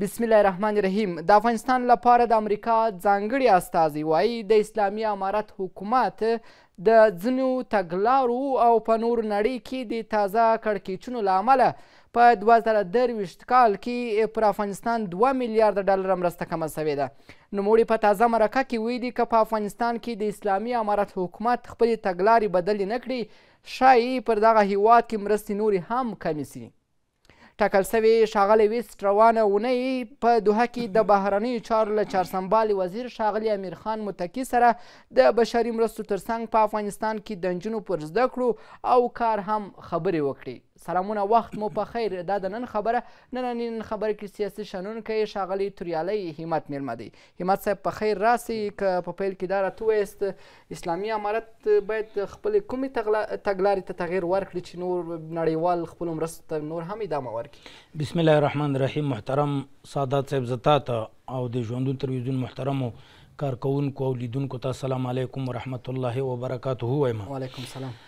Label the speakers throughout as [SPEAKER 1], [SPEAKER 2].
[SPEAKER 1] بسم الله الرحمن الرحیم د افغانستان لپاره د امریکا ځانګړي استازی وایي د اسلامي امارت حکومت د ځینو تګلارو او په نور نړۍ کې د تازه کړکېچونو له امله په 2023 کال کې پر افغانستان 2 میلیارډ ډالر مرسته کمه شوې ده نوموړي په تازه مرکه کې ویلي دی که په افغانستان کې د اسلامي امارت حکومت خپلې تګلارې بدلې نه کړي ښایي پر دغه هیواد کې مرستې نورې هم کمې شي ټاکل سوې ښاغلی ویسټ روانه اونۍ په دوحه کې د بهرنیو چارو له چارسنبالي وزیر ښاغلي امیرخان متقي سره د بشري مرستو ترڅنګ په افغانستان کې د نجونو پر زده کړو او کار هم خبرې وکړې سلامونه وخت مو په خیر دا د نن خبره نننی نن خبره کې سیاسي شنونکی ښاغلی توریالی همت میلمه دی همت صاحب په خیر راسي که په پیل کې دا راته وویست اسلامي امارت باید خپلې کومې تګلارې ته تغییر ورکړي چې نور نړیوال خپلو مرستو ته نور هم ادامه ورکړي
[SPEAKER 2] بسم الله الرحمن الرحیم محترم سادات صاحب زتا ته او د ژوندون تلویزیون محترمو کارکونکو او لیدونکو ته سلام علیکم ورحمت الله وبرکاته وایم وعلیکم سلام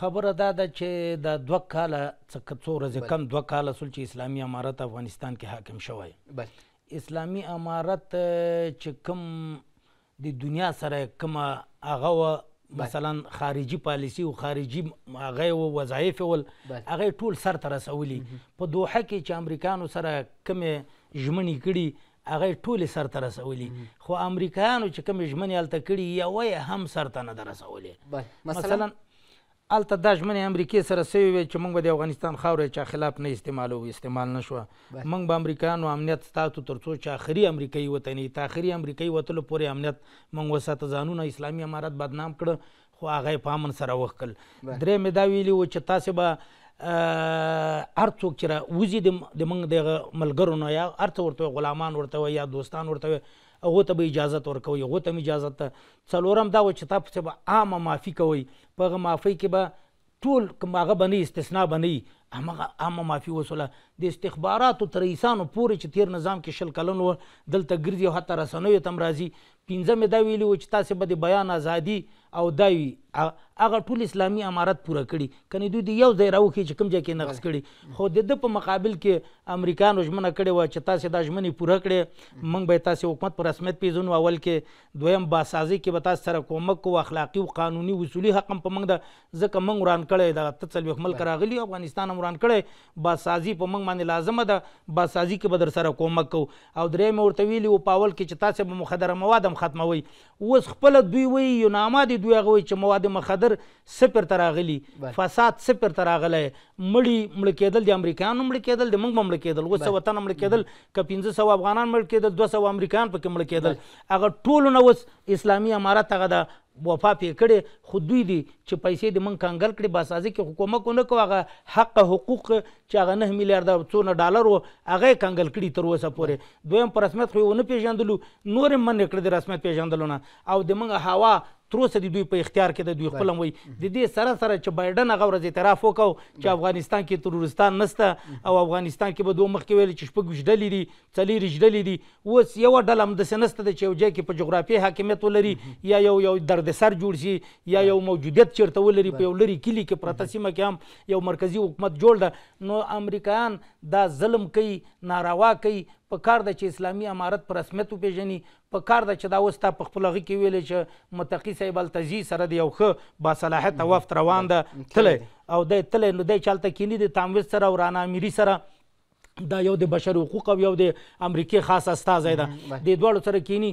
[SPEAKER 2] خبره دا ده چې د دوه کاله څخه څو ورځې کم دوه کاله سول چې اسلامي امارت افغانستان کې حاکم شوی بل اسلامي امارت چې کم د دنیا سره کوم هغه مثلا خارجي پالیسی او خارجي هغه وظایف ول هغه ټول سر تر رسولي په دوحه کې چې امریکانو سره کوم ژمنې کړي هغه ټول سر تر رسولي خو امریکایانو چې کوم ژمنې الته کړي یا وای هم سر ته نه رسولي مثلا, مثلا الته دا ژمنې امریکې سره سوې وې چې موږ به د افغانستان خاورې چا خلاف نه استعمالو استعمال نه شوه موږ به امریکایانو امنیت ستاتو تر څو چې آخري امریکایي وطنې ته آخري امریکایي وتلو پورې امنیت موږ وساته ځانونه اسلامي امارت بدنام کړه خو هغه یې په امن سره وښکل درېمې دا ویلي و چې تاسې به هر څوک چې را وزي د موږ د ملګرو نه یا هر څه ورته غلامان ورته یا دوستان ورته هغه ته به اجازه ورکوي هغه ته اجازه ته څلورم دا و چې تاسو به عامه معافي کوي په معافي کې به ټول کومه غبني استثناء بنئ همغه عامه مافي وسوله د استخباراتو تر رئیسانو پورې چې تیر نظام کې شل کلن و دلته ګرځي او حتی رسنیو ته هم راځي پنځه مې دا ویلي و چې تاسې به د بیان ازادي او دا وي هغه ټول اسلامي امارت پوره کړي کنه دوی د یو ځای راوخي چې کوم ځای کې نغس کړي خو د ده په مقابل کې امریکانو ژمنه کړې وه چې تاسې دا ژمنې پوره کړې موږ به تاسې حکومت په رسمیت پېژنو اول کې دویم باسازۍ کې به تاسو سره کومک کوو اخلاقي او قانوني اصولي حق هم په موږ ده ځکه موږ وران کړی دغه ته څلوېښت ملکه راغلي افغانستان هم وران کړی باسازي په موږ باندې لازمه ده باسازي کې به در سره کومک کوو او درې مې ورته ویلي وو په اول کې چې تاسې به مخدره مواد هم ختموئ اوس خپله دوی وایي یو نامادي دوی هغه وایي چې مواد مخدر صفر ته راغلي فساد صفر ته راغلی مړي مړه کېدل د امریکایانو مړه کېدل د موږ به مړه کېدل اوس وطن مړه کېدل که پنځه سوه افغانان مړه کېدل دوه سوه امریکایان پکې مړه کېدل هغه ټولو نه اوس اسلامي امارت هغه د وفا پې کړې خو دوی دي چې پیسې دې موږ کنګل کړې باسازي کې خو کومک ونه کو هغه حق حقوق چې هغه نه میلیارده څونه ډالر و هغه یې کنګل کړي تر اوسه پورې دویم په رسمیت خو یې ونه پېژندلو نور یې منې کړې د رسمیت پېژندلو نه او د موږ هوا تر اوسه د دوی په اختیار کې د دوی خپل وي د دې سره سره چې بایدن هغه ورځ اعتراف وکاو چې افغانستان کې ترورستان نسته او افغانستان کې به دوه مخکې ویل چې شپږ وجډلې دي څلېرې جډلې دي اوس یو ډله همداسې نسته ده چې یو ځای کې په جغرافیې حاکمیت ولري یا یو یو دردسر جوړ شي یا یو موجودیت چیرته ولري په یو لرې کلي کې پرته سیمه کې هم یو مرکزي حکومت جوړ ده نو امریکایان دا ظلم کوي ناروا کوي په کار د چې اسلامي امارت پر رسمیت وپیژني په کار د چې دا اوس تا په خپل غږ کې ویلې چې متقي صاحب التزي سره د یو ښه باصلاحیته وفد روان ده تلی او دی تلی نو دی چې هلته کینی د تامویز سره او رانا امیري سره دا یو د بشر حقوق او یو د امریکای خاص استازی ده د دوړو سره کینی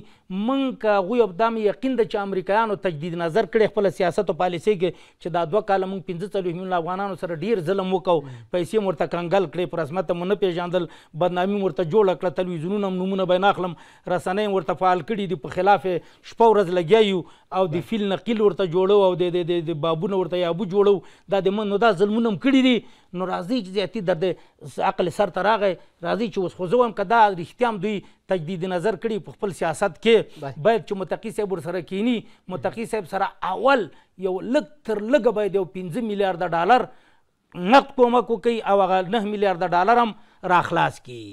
[SPEAKER 2] من که غوی ابدام یقین ده چې امریکایانو تجدید نظر کړي خپل سیاست او پالیسی کې چې دا دوه کال مونږ 45 میلیون افغانانو سره ډیر ظلم وکاو پیسې مرته کنګل کړي پر اسمت مون نه پیژاندل بدنامي مرته جوړ کړه تلویزیونونه نمونه بین اخلم رسنۍ ورته فعال کړي دي په خلاف شپه ورځ لګیایو او د فیل نقیل ورته جوړو او د بابونه ورته یابو جوړو دا د من نو دا ظلمونه کړي دي نو راځي چې زیاتي د د عقل سر ته راغی راځي چې اوس خو زه وایم که دا رښتیا هم دوی تجدید نظر کړي په خپل سیاست کې باید چې متقي صاحب ورسره کینی متقي صاحب سره اول یو لږ تر لږه باید یو پنځه میلیارده ډالر نقد کومک وکړي او هغه نه میلیارده ډالر هم راخلاص کړي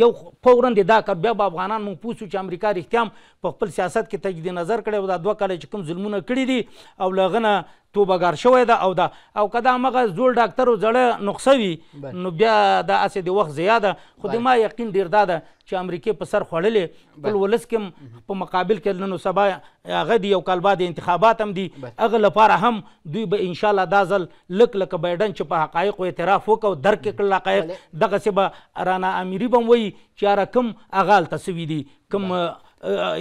[SPEAKER 2] یو فورا د دا کړ بیا به افغانان مونږ پوه چې امریکا رښتیا په خپل سیاست کې تجدید نظر کړی او دا دوه کاله چې کوم ظلمونه کړي دي او له هغه نه توبهګار شوی ده او دا او که دا همغه زوړ ډاکتر زړه نسخه وي نو بیا دا هسې د وخت زیاده خو د ما یقین ډېر دا ده چې امریکې په سر خوړلې خپل ولس کې په مقابل کې نن سبا هغه دي یو کال بعد انتخابات هم دي هغه لپاره هم دوی به انشاءالله دا ځل لک لکه بایډن چې په حقایقو اعتراف وکړ درک کړل حقایق دغسې به رانا امیري مولوي به هم وایي چې یاره کوم هغه هلته سوي دي کوم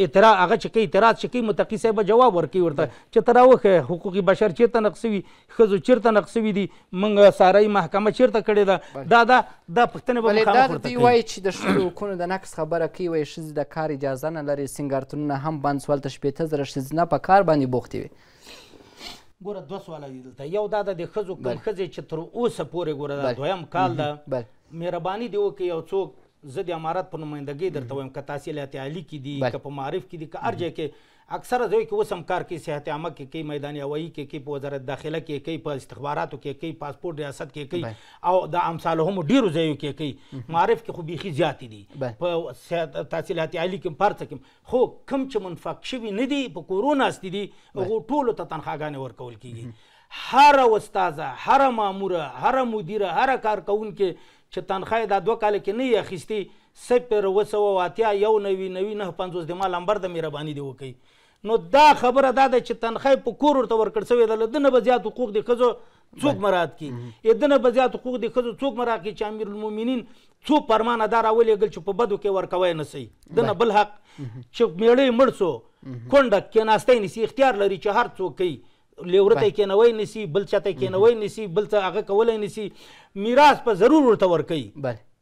[SPEAKER 2] اعتراض هغه چې کوي اعتراض چې کوي متقي صاحب جواب ورکوي ورته چې ته راوښیه حقوقي بشر چیرته نقص وي ښځو چیرته نقص وي دي موږ سارای محکمه چیرته کړې ده دا دا دا پوښتنې به مخامخ ورته وایي
[SPEAKER 1] چې د ښځو حقونو د نقص خبره کوي وایي ښځې د کار اجازه نه لري سینګارتونونه هم بند سوال ته شپېته زره ښځینه په کار باندې بوختې وي
[SPEAKER 2] ګوره دوه سواله دي دلته یو دا د ښځو کوم ښځې چې تر اوسه پورې ګوره دا دویم کال ده مهرباني دې وکړي یو څوک زه د امارت په نمایندګۍ درته وایم که تاسې له اتحالي کې دي که په معارف کې دي که هر ځای کې اکثره ځای کې اوس هم کار کوي صحت عامه کې کوي میدان هوایي کې کوي په وزارت داخله کې کوي په استخباراتو کې کوي پاسپورت ریاست کې کوي او د امثاله هم ډیرو ځایو کې کوي معارف کې خو بیخي زیات دي په تحصیلات عالی کې پارت کې خو کم چې منفق شوي نه دي په کورونا است دي هغو ټولو ته تنخواګانې ورکول کیږي هر استاده هر ماموره هر مدیره هر کارکونکو چې تنخواه دا دوه کال کې نه یې اخیستي صفر اوه سوه اتیا یو نوي نوي نه پنځوس د ما لمبر د مهرباني دې وکړي نو دا خبره دا ده چې تنخواه په کور ورته ورکړ سوې ده له ده نه به زیات حقوق د ښځو څوک مراد کی د ده نه به زیات حقوق د ښځو څوک مراد کی چې امیرالمؤمنین څو فرمانه دا راولېږل چې په بدو کې ورکوی نه سي ده نه بل حق چې میړه یې مړ سو کونډه کېناستی نیسي اختیار لري چې هر څوک کوي لیورته یې کېنوی نسي بل چاته یې کېنوی نسي بل څه هغه کولی نسي میراث په ضرور ورته ورکوي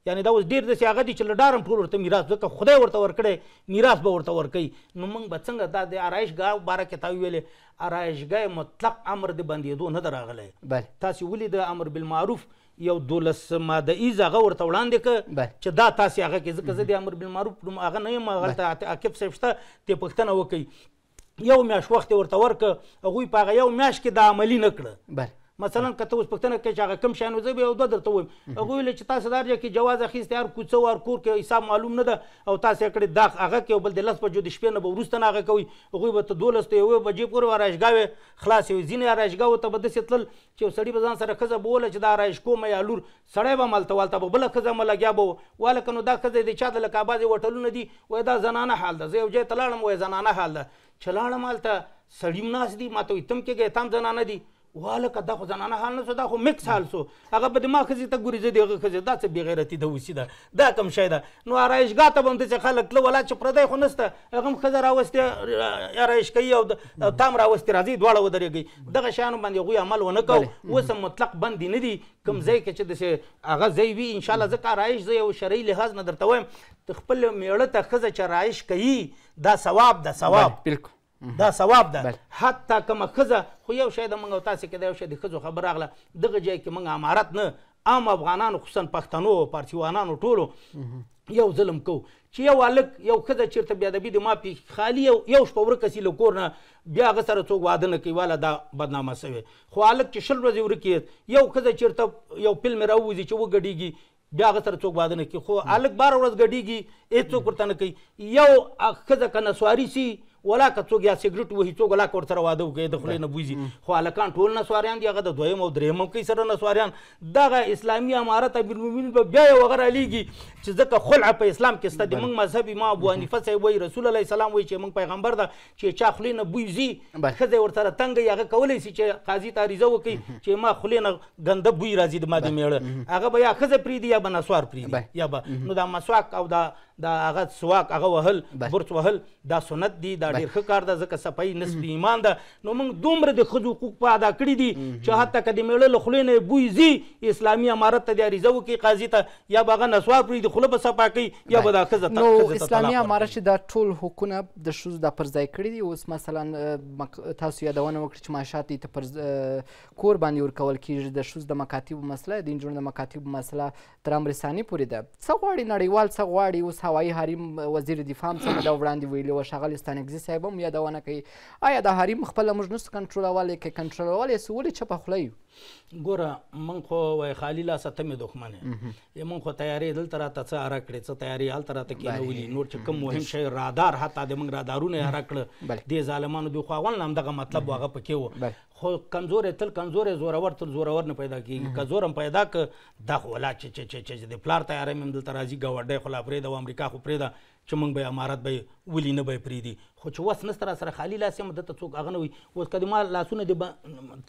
[SPEAKER 2] یعنی دا اوس ډیر داسې هغه دي چې له ډارم ټول ورته میراث ځکه خدای ورته ورکړی میراث به ورته ورکوي نو موږ به څنګه دا د آرایشګاه باره کې تا ویلې آرایشګاه مطلق امر د بندېدو نه ده راغلی
[SPEAKER 1] تاسې
[SPEAKER 2] ولې د امر بالمعروف یو دولس ماده ایز هغه ورته وړاندې کړه چې دا تاسې هغه کې ځکه زه د امر بالمعروف په نوم هغه نه یم هغلته عاقب صاحب شته ترې پوښتنه وکړي یو میاشت وخت یې ورته ورکړه هغوی په هغه یو میاشت کې دا عملي نه کړه مثلا کته اوس پښتنه کې چې هغه کم شانو زه به یو دوه درته وایم هغه ویل چې تاسو دار کې جواز اخیستی هر کوڅه او هر کور کې حساب معلوم نه ده او تاسو یې کړی داغ هغه کې بل د لس بجو د شپې نه به وروسته نه هغه کوي هغوی به ته دولس ته یوې بجې پورې راشګاوې خلاص وي ځینې راشګاو ته به داسې تلل چې سړی به ځان سره ښځه به وله چې دا راشکو مې الور سړی به ملته والته به بله ښځه مې لګیا به وهلکه نو دا ښځه د چا د لکه بعضې هوټلونه دي وایي دا زنانه حال ده زه یو ځای ته لاړم وایي زنانه حال ده چې لاړم هلته سړي ناست دي ما ته وایي تم کېږئ تام زنانه دي والکه دا خو زنانه حال نه شو دا خو مکس حال شو هغه به د ما ښځې ته ګوري زه د هغه ښځې دا څه بېغیرتي ده اوسي ده دا کوم شی ده نو آرایشګاه ته به هم داسې خلک تله ولا چې پردی خو نسته هغه هم ښځه راوستې آرایش کوي او تام راوستې راځي دواړه ودرېږي دغه شیانو باندې هغوی عمل ونه کوو اوس هم مطلق بندې نه دي کوم ځای کې چې داسې هغه ځای وي انشاءالله ځکه آرایش زه یو شرعي لحاظ نه درته وایم خپل میړه ته ښځه چې آرایش کوي دا ثواب ده ثواب بلکل دا ثواب ده حتی کومه ښځه خو یو شی د موږ او تاسې کې د یو شی د ښځو خبر راغله دغه ځای کې موږ امارت نه عام افغانانو خصوصا پښتنو پارتیوانانو ټولو یو ظلم کو چې یو الک یو خزه چیرته بیا د بی د ما پی خالی یو یو شپور کسي لکور نه بیا غ سره څوک واده نه کوي والا دا بدنامه سوی خو الک چې شل ورځې ورکی یو خزه چیرته یو فلم راوځي چې وګډیږي بیا غ سره څوک واده نه کوي خو الک بار ورځ غډیږي هیڅ څوک ورته نه کوي یو خزه کنه سواری سي ولا که څوک یا سیګریټ وهي څوک ولا که ورسره واده وکړي د خولې نه بوځي خو هلکان ټول نسواریان دي هغه د دویم او دریم هم کوي سره نسواریان دغه اسلامي امارت امیرالمؤمنین به بیا یې وغه رالیږي چې ځکه خلعه په اسلام کې سته د موږ مذهب امام ابو حنیفه صاحب وایي رسول الله سلام وایي چې موږ پیغمبر ده چې چا خولې نه بوځي ښځه ورسره تنګ یې هغه کولی سي چې قاضي ته عریضه وکړي چې ما خولې نه ګنده بوی راځي د ما د میړه هغه به یا ښځه پرېږدي یا به نسوار پرېږدي یا به نو دا مسواک او دا دا هغه سواک هغه وهل برچ وهل دا سنت دی دا ډیر ښه کار ده ځکه صفای نسب ایمان ده نو موږ دومره د ښځو حقوق په ادا کړي دي چې حتی که د میړه له خولې نه بوی ځي اسلامي امارت ته د عریضه وکړي قاضي ته یا به هغه نسوار پرېږدي خوله به صفا کوي یا به دا ښځه نو اسلامي
[SPEAKER 1] امارت چې دا ټول حقونه د ښځو دا پر ځای کړي دي اوس مثلا تاسو یادونه وکړئ چې معاشات ته پر کور باندې ورکول کیږي د ښځو د مکاتیبو مسله د نجونو د مکاتیبو مسله تر امرساني پورې ده څه غواړي نړیوال څه غواړي اوس هوایي حریم وزیر دفاع هم څه موده وړاندې ویلي وه ښاغلي ستانکزي صاحب هم یادونه کوي آیا دا حریم خپله موږ نسو کنټرولولی که کنټرولولی یې سو ولې چپه خوله یو
[SPEAKER 2] ګوره موږ خو وایي خالي لاسه ته مې دښمن یې موږ خو تیارې دلته راته څه اره کړې څه تیارې هلته راته کېنولي نور چې کوم مهم شی رادار حتی د موږ رادارونه یې اره کړه دې ظالمانو دوی خو اول نه همدغه مطلب هغه پکې و خو کمزورې تل کمزورې زورور تل زورور نه پیدا کېږي که زورم پیدا که دا خو ولا چې چې چې د پلار تیارې مې هم دلته راځي ګاونډی خو لا پرېږدو امریکا خو پرې ده چې موږ به امارت به ولې نه به یې پرېږدي خو چې وس نسته را سره خالي لاس یم دته څوک هغه نه وي اوس که د ما لاسونه د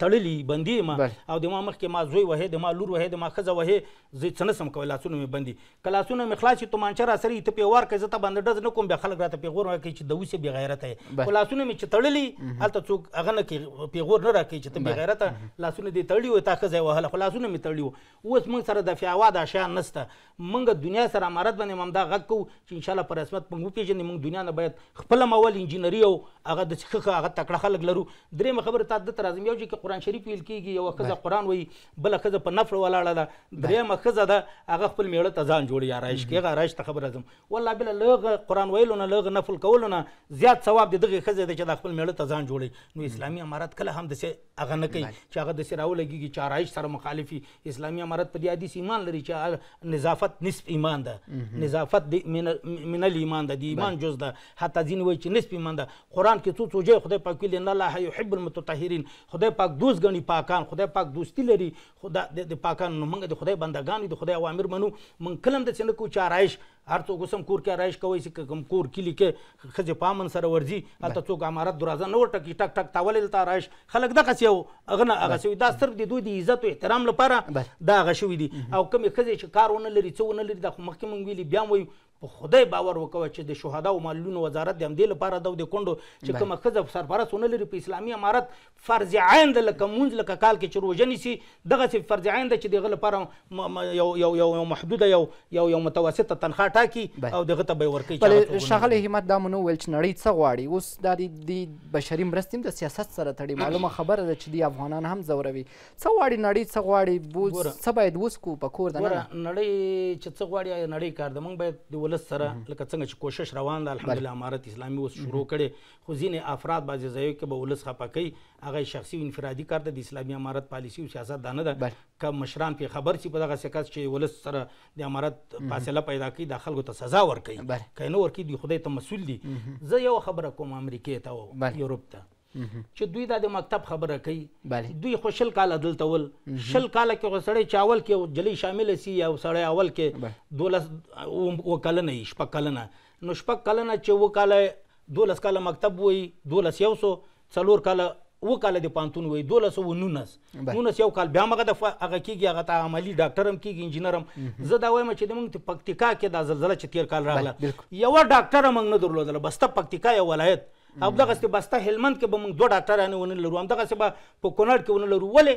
[SPEAKER 2] تړلي بندي یم او د ما مخکې ما زوی وهې د ما لور وهې د ما ښځه وهې زه څه نسم کوی لاسونه مې بندي که لاسونه مې خلاص شي تومانچه را سره وي ته پې ورکړې زه ته باندې ډز نه کوم بیا خلک راته پېغور راکوي چې د اوسې بې غیرته یې خو لاسونه مې چې تړلي هلته څوک هغه نه کوي پېغور نه راکوي چې ته بې غیرته لاسونه دې تړلي وو تا ښځه یې وهله خو لاسونه مې تړلي وو اوس موږ سره د فیاوا دا شیان نسته موږ دنیا سره امارت باندې همدا غږ کوو چې انشاءالله په رسمیت موږ وپېژنې موږ دنیا ځانه باید خپل مول انجینری او هغه د څخه هغه تکړه خلک لرو درېمه خبره تاسو د ترازم یو چې قرآن شریف ویل کیږي یو خزه قرآن وایي بل خزه په نفر ولاړه ده درېمه خزه ده هغه خپل میړه ته ځان جوړي یا رایش کې هغه رایش ته خبره زم والله بل لغه قرآن ویلو نه لغه نفل کولو نه زیات ثواب دغه خزه ده چې د خپل میړه ته ځان جوړي نو اسلامي امارات کله هم د هغه نه کوي چې هغه د سراو لګيږي چې رایش سره مخالفي اسلامي امارات په دې حدیث ایمان لري چې نظافت نصف ایمان ده نظافت من من الایمان ده دی ایمان جز ده ده حتی ځینې وایي چې نسبي من ده قرآن کې څو څو ځایه خدای پاک ویلي ان الله یحب المتطهرین خدای پاک دوست ګڼي پاکان خدای پاک دوستي لري خدای د پاکانو نو موږ د خدای بندګان د خدای اوامر منو موږ کلم د څنډه کو چې آرایش هر څوک اوس هم کور کې آرایش کوی چې کوم کور کلي کې ښځې پامن سره ورځي هلته څوک عمارت درازه نه ورټکي ټک ټک تاول هلته آرایش خلک دغسې او هغه نه هغه شوي دا صرف د دوی د عزت او احترام لپاره دا هغه شوي دي او کومې ښځې چې کار ونه لري څه ونه لري دا خو مخکې موږ ویلي بیا هم وایو په خدای باور وکوه چې د شهدا او مالونو وزارت د همدې لپاره د د کندو چې کومه ښځه سرپرستونه لري په اسلامي امارت فرض عین د لکه مونځ لکه کال کې چې روژه نیسي دغه سي فرض عین ده چې دغه لپاره یو یو یو محدوده یو یو یو متوسطه تنخواه ټاکي او دغه ته به ورکوي چې ښاغلی
[SPEAKER 1] همت دا مو نه وویل چې نړۍ څه غواړي اوس دا د بشري مرستې هم د سیاست سره تړي معلومه خبره ده چې دی افغانان هم ځوروي څه غواړي نړۍ څه غواړي څه باید وسکو په کور دننه
[SPEAKER 2] نړۍ چې څه غواړي نړۍ کار ده موږ باید ولس سره لکه څنګه چې کوشش روان ده الحمدلله امارت اسلامي اوس شروع کړي خو ځینې افراد بعضې ځایو کې به ولس خفه کوي هغه شخصي انفرادي کار ده د اسلامي امارت پالیسي او سیاست دا نه ده که مشران پې خبر شي په دغه سیاست چې ولس سره د امارت فاصله پیدا کوي دا خلکو ته سزا ورکوي که نه ورکوي دوی خدای ته مسؤل دي زه یو خبره کوم امریکې ته او یوروپ ته چې دوی د مکتب خبره کوي دوی خو شل کال دلته ول شل کال کې غسړې چاول کې جلی شامل سي او سړې اول کې دولس وکلنه شپه کلنه نو شپه کلنه چې وکاله دولس کال مکتب وای دولس یو سو څلور کال وکاله د پانتون وای 1219 نونس یو کال بیا مګه د هغه کیږي هغه ته عملی ډاکټرم کیږي انجینرم زه دا وایم چې موږ په پکتیکا کې د زلزلې چې تیر کال راغله یو ډاکټر موږ نه درلودل بس ته پکتیکا یو ولایت او دغه څه بسته هلمند کې به موږ دوه ډاکټران ونه لرو هم دغه څه به په کونړ کې ونه لرو ولې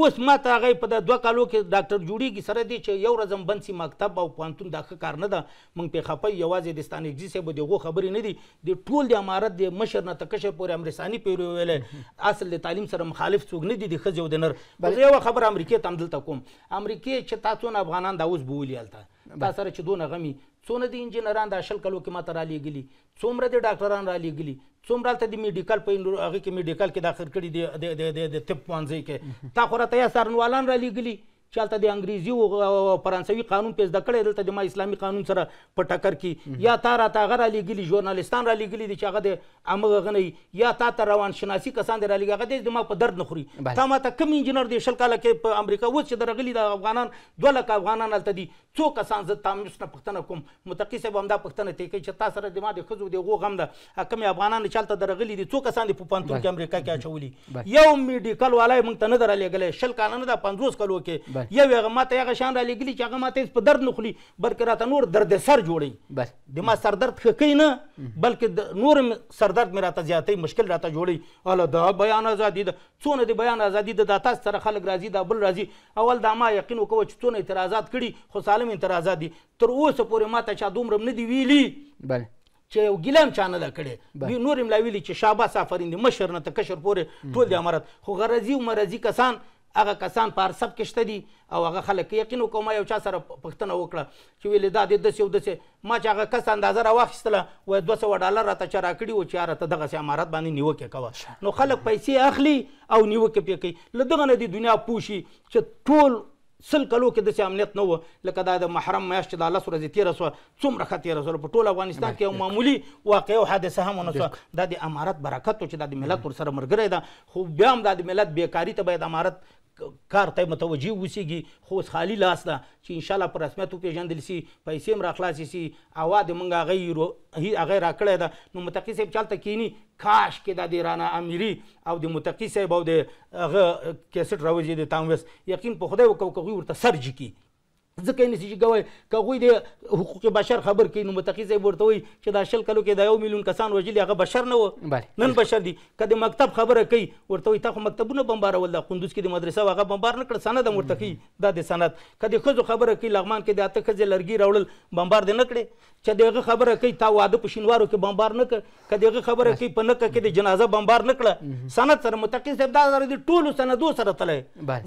[SPEAKER 2] اوس ما ته هغه په دوه کالو کې ډاکټر جوړیږي سره دی چې یو رزم بنسي مکتب او پانتون دا ښه کار نه ده موږ په خپې یوازې د ستان اگزي سه به دغه خبرې نه دي د ټول د امارت د مشر نه تکشه پورې امرسانی پیرو ویل اصل د تعلیم سره مخالف څوک نه دي د خځو د نر بل یو خبر امریکای ته هم دلته کوم امریکای چې تاسو افغانان دا اوس بولی الته تا سره چې دونه غمی څونه د انجینران د شل کلو کې ماته را لېږلي څومره د ډاکټران را لېږلي څومره هلته د میډیکل په هغه کې میډیکل کې داخل کړي د طب پوهنځي کې تا خو راته یې څارنوالان را لېږلي چې هلته د انګریزي او فرانسوي قانون پې زده کړی دلته د ما اسلامي قانون سره په ټکر کې یا تا راته هغه رالیږلي ژورنالستان رالیږلي دي چې هغه د همغه غنی یا تا ته روانشناسي کسان دې رالیږي هغه دې زما په درد نه خوري تا ماته کوم انجینر دی شل کاله کې په امریکا اوس چې درغلي د افغانان دوه لکه افغانان هلته دي څو کسان زه تامس نه پوښتنه کوم متقي صاحب همدا پوښتنه ترې کوي چې تا سره د ما د ښځو د هغو غم ده کوم افغانان چې هلته درغلي دي څو کسان دي په پوهنتون کې امریکا کې اچولي یو میډیکل والا یې موږ ته نه درلیږلی شل کاله نه ده پنځوس کالو کې بل یو هغه ماته هغه شان را لګلی چې هغه ماته په درد نه خوري بلکې راته نور درد سر جوړي بل د ما سر درد ښه کوي نه بلکې نور سر درد مې راته زیاتې مشکل راته جوړي اله دا بیان ازادي ده څونه د بیان ازادي ده دا تاسو سره خلک راځي دا بل راځي اول دا ما یقین وکوه چې څونه اعتراضات کړي خو سالم اعتراضات دي تر اوسه پورې ماته چا دومره نه دی ویلي بل چې یو ګلم چانه ده کړي نور املا ویلي چې شاباس آفرین دي مشر نه ته کشر پورې ټول د امارت خو غرضي او مرضي کسان هغه کسان په ارسب کې شته دي او هغه خلک یقین وکړه ما یو چا سره پوښتنه وکړه چې ویلې دا دې داسې او داسې ما چې هغه کس اندازه راواخیستله وایي دوه سوه ډالر راته چا راکړي وو چې یاره ته دغسې امارت باندې نیوکې کوه نو خلک پیسې اخلي او نیوکې پې کوي له دغه نه دې دنیا پوه شي چې ټول سل کلو کې داسې امنیت نه و لکه دا د محرم میاشت چې دا لس ورځې تېره سوه څومره ښه تېره سوله په ټول افغانستان کې یو معمولي واقعه او حادثه هم ونه سوه دا د امارت برکت و چې دا د ملت ورسره ملګری ده خو بیا هم دا د ملت بېکاري ته باید امارت کار ته متوجه اوسیږي خو اوس خالي لاس ده چې انشاءالله په رسمیت وپېژندل سي پیسې هم راخلاصې سي اوا د موږ هغه هغه یې راکړی ده نو متقي صاحب چلته کینی کاش کې دا د رانا امیری او د متقی صاحب او د هغه کیسټ راوځي د تاموس یقین په خدای وکړو که هغوی ورته سر جکي ځکه یې نسي چې کوی که هغوی د حقوق بشر خبر کوي نو متقي صاحب ورته وایي چې دا شل کلو کې دا یو میلیون کسان وژلي هغه بشر نه و نن بشر دي که د مکتب خبره کوي ورته وایي تا خو مکتبونه بمبارول دا قندوز کې د مدرسه هغه بمبار نه کړ سند هم ورته کوي دا د سند که د ښځو خبره کوي لغمان کې د اته ښځې لرګي راوړل بمبار دې نه کړې چې د هغه خبره کوي تا واده په شینوارو کې بمبار نه کړ که د هغه خبره کوي په نکه کې د جنازه بمبار نه کړه سند سره متقي صاحب دا د ټولو سندو سره تللی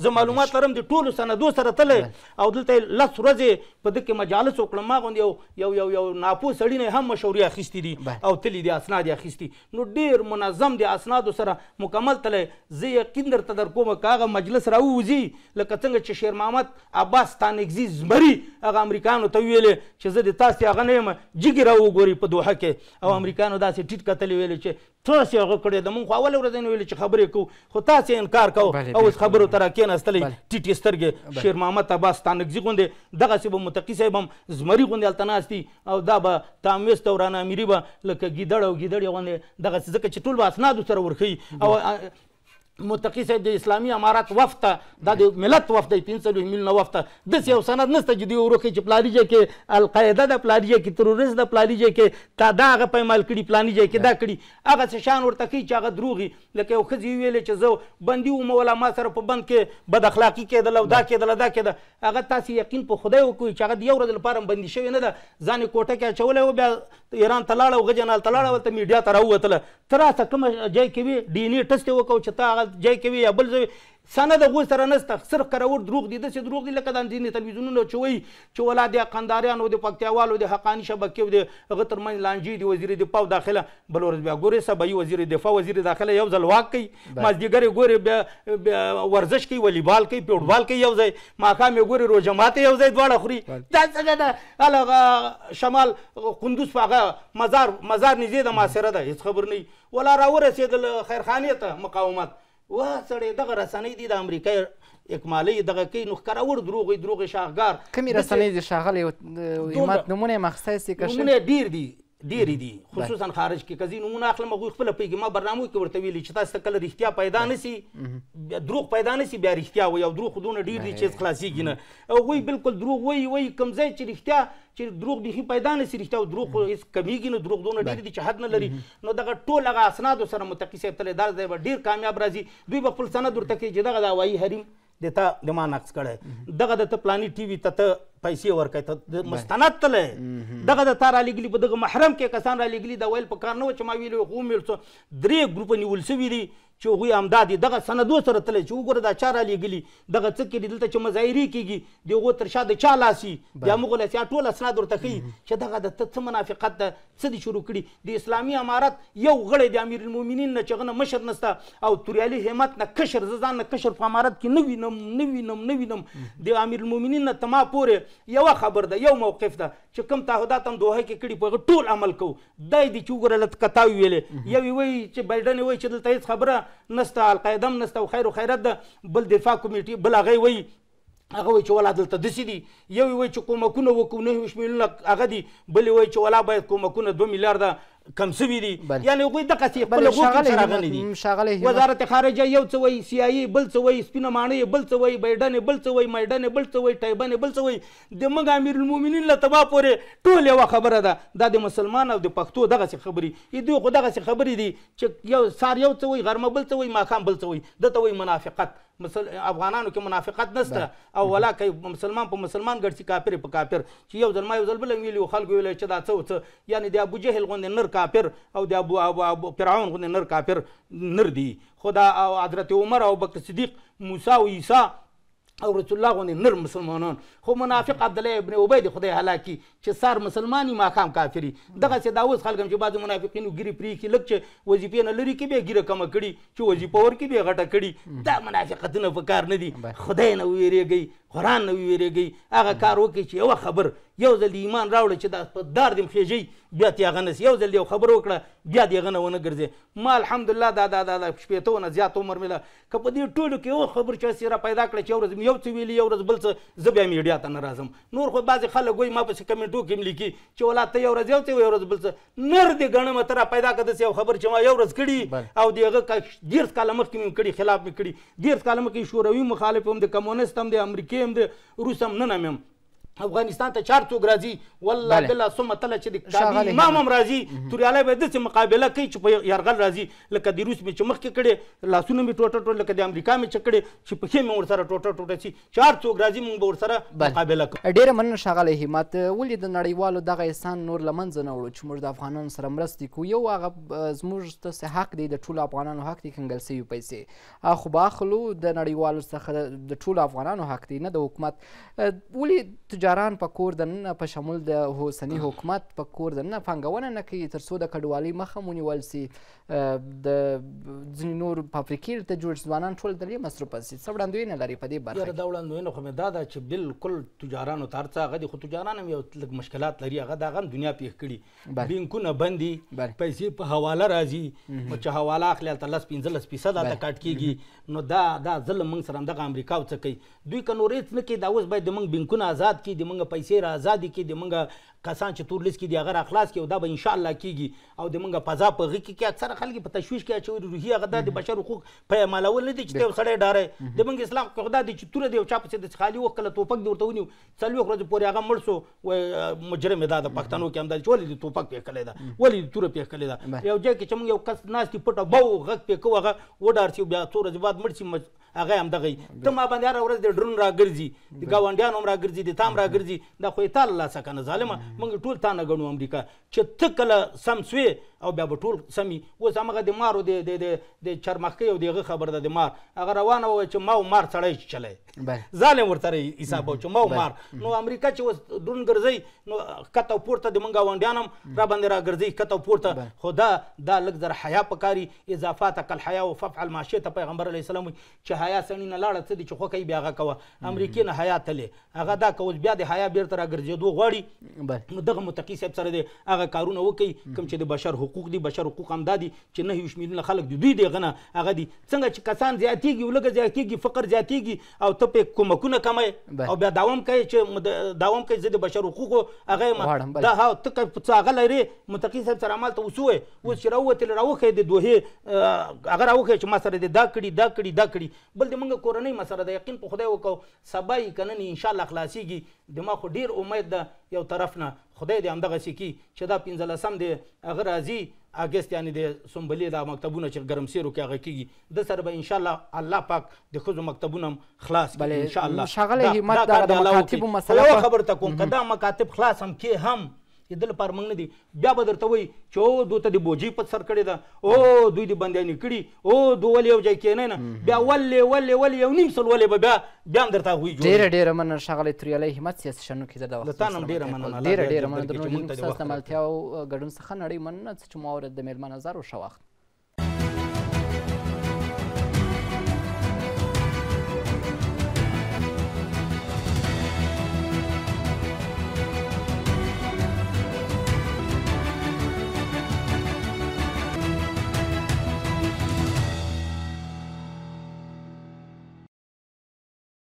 [SPEAKER 2] زه معلومات لرم د ټولو سندو سره تللی او دلته لس ورځې په دې کې مجالس وکړم ما غوندې یو یو یو یو ناپوه سړي نه هم مشورې اخیستې دي او تلې دي اسناد یې اخیستي نو ډېر منظم دي اسنادو سره مکمل تللی زه یقین درته در کومه که هغه مجلس راووځي لکه څنګه چې شیر محمد عباس تانګزي زمري هغه امریکانو ته ویلې چې زه د تاسې هغه نه یم جګې راوګوري په دوحه کې او امریکانو داسې ټیټ کتلې ویلې چې تاسې هغه کړې ده مونږ خو اوله ورځ ویلې چې خبرې کوو خو تاسې انکار کوو او اوس خبرو ته را کېناستلې ټیټې سترګې شیر محمد عباس تانګزي غوندې دی دغسې به متقي صاحب هم زمري غوندې هلته ناست او دا به تامویست او رانامیري به لکه ګیدړ او ګیدړې غوندې دغسې ځکه چې ټول به اسنادو سره ورښیي او متقی صاحب د اسلامي امارات وفد د ملت وفد 500 میلیونه وفد د یو سند نسته جدي ورکه چې پلانیږي کې القاعده د پلانیږي کې تروریست د پلانیږي کې تا دا هغه پیمال کړي پلانیږي کې دا کړي هغه څه شان ورته کوي چې هغه دروغي لکه یو ښځې ویلې چې زه بندي وم ولا ما سره په بند کې بد اخلاقی کېدل او دا کېدل دا کېدل هغه تاسو یقین په خدای وکړي چې هغه د یو ورځ لپاره بندي شوی نه ده ځان کوټه کې اچولې و بیا ایران ته لاړ او غجنال ته لاړ او ته میډیا ته راووتله تر هغه کوم ځای کې وي ډي ان اي ټسټ وکړو چې تا هغه जय कवि अब्बल سند هغوی سره نشته صرف کرور دروغ دي داسې دروغ دي لکه د ځینې تلویزیونونه چې وایي چې ولا د قنداریانو د پکتیاوالو د حقاني شبکې او د هغه ترمنځ لانجې دي وزیر دفاع داخله بل ورځ بیا ګورې سبایي وزیر دفاع وزیر داخله یو ځل واک کوي مازدیګر یې ګورې بیا ورزش کوي والیبال کوي فوټبال کوي یو ځای ماښام یې ګورې روژه ماتې یو ځای دواړه خوري دا څنګه ده هله شمال کندوز په هغه مزار مزار نږدې د معاصره ده هېڅ خبر نه وي ولا راورسېدل خیرخانې ته مقاومت وا سړی دغه رسنۍ دي د امریکای اکمالی دغه کوي نو ښکاره ور دروغ دروغ شاهګار کومې رسنۍ دي
[SPEAKER 1] ښاغلی همت نمونه مخصیص یې کښې نمونه
[SPEAKER 2] ډېر دي ډېرې دي خصوصا خارج کې که نمونه اخلم هغوی خپله پوهېږي ما برنامو کې ورته ویلي چې تاسو ته کله رښتیا پیدا نه سي دروغ پیدا نه سي بیا رښتیا وایي او دروغ خو دونه ډېر دي چې خلاصېږي نه هغوی بالکل دروغ وایي وایي کوم ځای چې رښتیا چې دروغ بیخي پیدا نه سي رښتیا او دروغ هېڅ کمیږي نه دروغ دونه ډېر دي چې حد نه لري نو دغه ټول هغه اسنادو سره متقي صاحب تلې دار ځای به ډېر کامیاب راځي دوی به خپل سند ورته کوي چې دغه د هوایي حریم د تا د ما نقص کړی دغه د ته پلاني ټي وي ته ته پیسې ورکوي ته مستند تللی دغه د تا رالیږلي په دغه محرم کې کسان رالیږلي دا ویل په کار نه و چې ما ویلي خو ومې درې ګروپه نیول سوي دي چې هغوی همدا دي دغه سندو سره تللی چې وګوره دا چا رالیږلي دغه څه کې دلته چې مظاهرې کېږي د هغو تر شا د چا لاس وي د همغو لاس یا ټول اسناد ورته ښیي چې دغه د ته څه منافقت ده څه دې شروع کړي د اسلامي امارت یو غړی د امیر المؤمنین نه چې هغه نه مشر نسته او توریالي همت نه کشر زه ځان نه کشر په امارت کې نه وینم نه وینم نه وینم د امیر المؤمنین نه تما پورې یوه خبر ده یو موقف ده چې کوم تعهدات هم دوحه کې کړي په هغه ټول عمل کوو دای دې چې وګوره لته کتاوې ویلې یو وایي چې بایډن وایي چې دلته هېڅ خبره نسته القاعده هم نسته او خیر و خیرت ده بل دفاع کمیټې بل هغې وایي هغه وای چې ولا دلته دسی دي یو وای چې کومکونه وکړو نه ویشت میلیونه هغه دي بل وای چې ولا باید کومکونه دوه میلیارده کم سوي دي یعنی هغوی دغسې خپل غوږ سره راغلي
[SPEAKER 1] دي
[SPEAKER 2] وزارت خارجه یو څه وایي سیایي بل څه وایي سپینه ماڼۍ بل څه وایي بایډنې بل څه وایي مایډنې بل څه وایي ټایبنې بل څه وایي د موږ امیرالمؤمنین له تبا پورې ټول یوه خبره ده دا د مسلمان او د پښتو دغسې خبرې دوی خو دغسې خبرې دي چې یو سار یو څه وایي غرمه بل څه وایي ماښام بل څه وایي دته وایي منافقت افغانانو کې منافقت نشته او ولا کوي مسلمان په مسلمان ګرځي کافر په کافر چې یو ځل ما یو ځل بل ویلی خلکو ویل چې دا څه وڅه یعنی د ابو جهل غوندې نر کافر او د ابو ابو فرعون غوندې نر کافر نر دی خدا او حضرت عمر او بکر صدیق موسی او عیسی او رسول الله غونې نر مسلمانان خو منافق عبد الله ابن ابي د خدای هلاکی چې سار مسلمانی ماقام کافری دغه څه دا اوس خلک چې بعض منافقینو ګری پری کې لک چې وظیفې نه لري کې به ګیره کم کړي چې وظیفه ور کې به غټه کړي دا منافقتونه په کار نه دي خدای نه ویریږي قران نه ویریږي هغه کار وکړي چې یو خبر یو ځل دې ایمان راوړه چې دا په دار دې مخېږي بیا تې هغه نسي یو ځل دې یو خبره وکړه بیا دې هغه نه ونه ګرځې ما الحمدلله دا دا دا, دا شپېته نه زیات عمر مې که په دې ټولو کې یو خبر چې سره پیدا کړه چې ورځ یو څه ویلي یو ورځ بل څه زه بیا میډیا ته نه راځم نور خو بعضې خلک وایي ما پسې کمنټو کې هم لیکي چې ولاته یو ورځ یو څه یو ورځ بل څه نر دې ګڼم ته را پیدا کړه داسې یو خبر چې ما یو ورځ کړي او د هغه دیرس کاله مخکې مې کړي خلاف مې کړي دیرس کاله مخکې شوروي مخالف هم د کمونست هم د امریکې هم د روس هم نن هم یم افغانستان ته چار څوک راځي والله بالله ثم تله چې د کابل امام هم راځي توریالی به داسې مقابله کوي چې په یرغل راځي لکه د روس مې چې مخکې کړې لاسونه مې ټوټه ټوټه لکه د امریکا مې چې کړې چې پښې مې ورسره ټوټه ټوټه شي چار څوک راځي موږ به ورسره مقابله کوو
[SPEAKER 1] ډېره مننه ښاغلی همت ولې د نړیوالو دغه احسان نور له منځه نه وړو چې موږ د افغانانو سره مرستې کوو یو هغه زموږ داسې حق دی د ټولو افغانانو حق دی کنګل سوي پیسې خو باخلو د نړیوالو څخه د ټولو افغانانو حق دی نه د حکومت ولې تجاران په کور دننه په شمول د اوسني حکومت په کور دننه پانګونه نه کوي ترڅو د کډوالۍ مخه مو نیول سي د ځینې نور په افریقې ته جوړ ځوانان ټول د دې مصروفه سي څه وړاندوینه لري په دې برخه یاره
[SPEAKER 2] دا وړاندوینه خو مې دا ده چې بالکل تجارانو ته هر څه هغه دي خو تجاران هم یو لږ مشکلات لري هغه دا هم دنیا پیښ کړي بینکونه بند دي پیسې په حواله راځي نو چې حواله اخلي هلته لس پنځلس فیصده ته کټ کیږي نو دا دا ظلم موږ سره همدغه امریکا او څه کوي دوی که نور هېڅ نه کوي دا اوس باید د موږ بینکونه آزاد کړي کې د منګه پیسې را آزادي کې د منګه کسان چې تور لیست کې دي هغه راخلاص کړي او دا به ان شاء الله کیږي او د موږ فضا په غو کې کې اکثر خلک په تشویش کې اچوي روحي هغه د بشر حقوق په مالول نه دي چې یو سړی ډارې د موږ اسلام کې خدا دي چې تور دی او چا په د خالي وکړه توپک دی ورته ونیو څلوي ورځې پورې هغه مړ سو و مجرم دا د پښتنو کې هم دا چې ولې د توپک په کله دا ولې د تور په کله دا یو ځای کې چې موږ یو کس ناشتي پټه بو غږ په کوغه وډار سی بیا تور ورځې بعد مړ شي هغه هم دغه ته ما باندې هر ورځ د ډرون راګرځي د گاونډیان هم راګرځي د تام راګرځي دا خو ته الله سکنه ظالمه موږ ټول تا نه ګڼو امریکا چې ته کله سم سوې او بیا به ټول سمي اوس همغه د مارو د د د چرمخکۍ او دغه خبر ده د مار هغه روانه وه چې ما او مار سړی چلی ظالم ورته حساب و چې ما او مار نو امریکا چې اوس ډون ګرځي نو کته پورته د منګه وانډیان هم را باندې را ګرځي کته پورته خو دا دا لږ در حیا پکاري اضافات کل حیا او ففعل ماشه ته پیغمبر علیه السلام چې حیا سړی نه لاړه څه دي چې خو کوي بیا هغه کوه امریکې نه حیا تلې هغه دا کول بیا د حیا بیرته راګرځېدو غواړي نو دغه متقی صاحب سره د هغه کارونه وکړي کوم چې د بشر حقوق دي بشر حقوق هم دادي چې نه یوش میلیونه خلک دي دوی دی غنه هغه دي څنګه چې کسان زیاتیږي ولګه زیاتیږي فقر زیاتیږي او ته په کومکونه کمای او بیا داوم کوي چې داوم کوي چې د بشر حقوق هغه دا ها ته څه هغه لري متقی صاحب سره عمل ته وسوې اوس چې راوته راوخه د دوه هغه راوخه چې ما سره دا کړي دا کړي دا کړي بل د موږ کورنۍ مسره د یقین په خدای وکاو سبا یې کنن ان شاء الله خلاصيږي د ما خو ډیر امید ده یو طرف نه خدای دې همدغه سکی چې دا 15 دی هغه راځي اگست یعنی د سنبلې دا مکتبونه چې ګرمسیرو کې هغه کیږي د سره به ان شاء الله الله پاک د خزو مکتبونه خلاص کړي ان شاء الله شغله همت د مکاتب مسله خبر تکون کدا مکاتب خلاص هم کې هم د دل پر موږ نه دي بیا به درته وایي چې او دوی ته د بوجي په سر کړې ده او دوی د بندیانې کړي او دوی ولې یو ځای کینې نه بیا ولې ولې ولې یو نیم سل ولې به بیا بیا هم درته هغوی جوړ ډېره ډېره
[SPEAKER 1] مننه ښاغلی توریالی همت سیاسي شنو کې زه د وخت ډېره مننه ډېره ډېره مننه درته ستاسو د ملتیا او ګډون څخه نړۍ مننه چې مو اورېد د میلمه نظر او ښه وخت